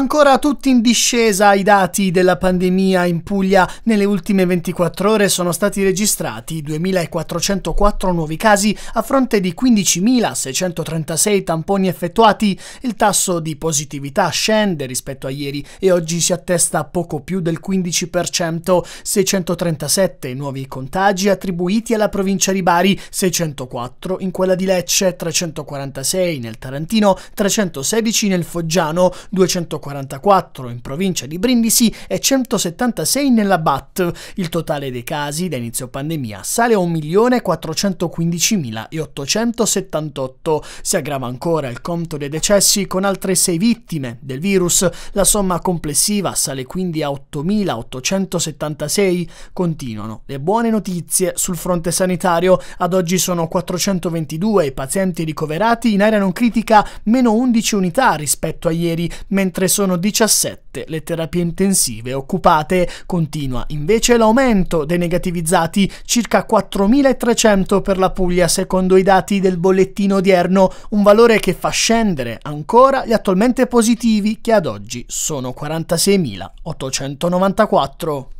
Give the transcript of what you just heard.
Ancora tutti in discesa i dati della pandemia in Puglia. Nelle ultime 24 ore sono stati registrati 2.404 nuovi casi a fronte di 15.636 tamponi effettuati. Il tasso di positività scende rispetto a ieri e oggi si attesta a poco più del 15%. 637 nuovi contagi attribuiti alla provincia di Bari, 604 in quella di Lecce, 346 nel Tarantino, 316 nel Foggiano, 240 44 in provincia di Brindisi e 176 nella BAT. Il totale dei casi da inizio pandemia sale a 1.415.878. Si aggrava ancora il conto dei decessi con altre 6 vittime del virus. La somma complessiva sale quindi a 8.876. Continuano le buone notizie sul fronte sanitario. Ad oggi sono 422 i pazienti ricoverati in area non critica, meno 11 unità rispetto a ieri, mentre sono sono 17 le terapie intensive occupate, continua invece l'aumento dei negativizzati, circa 4.300 per la Puglia secondo i dati del bollettino odierno, un valore che fa scendere ancora gli attualmente positivi che ad oggi sono 46.894.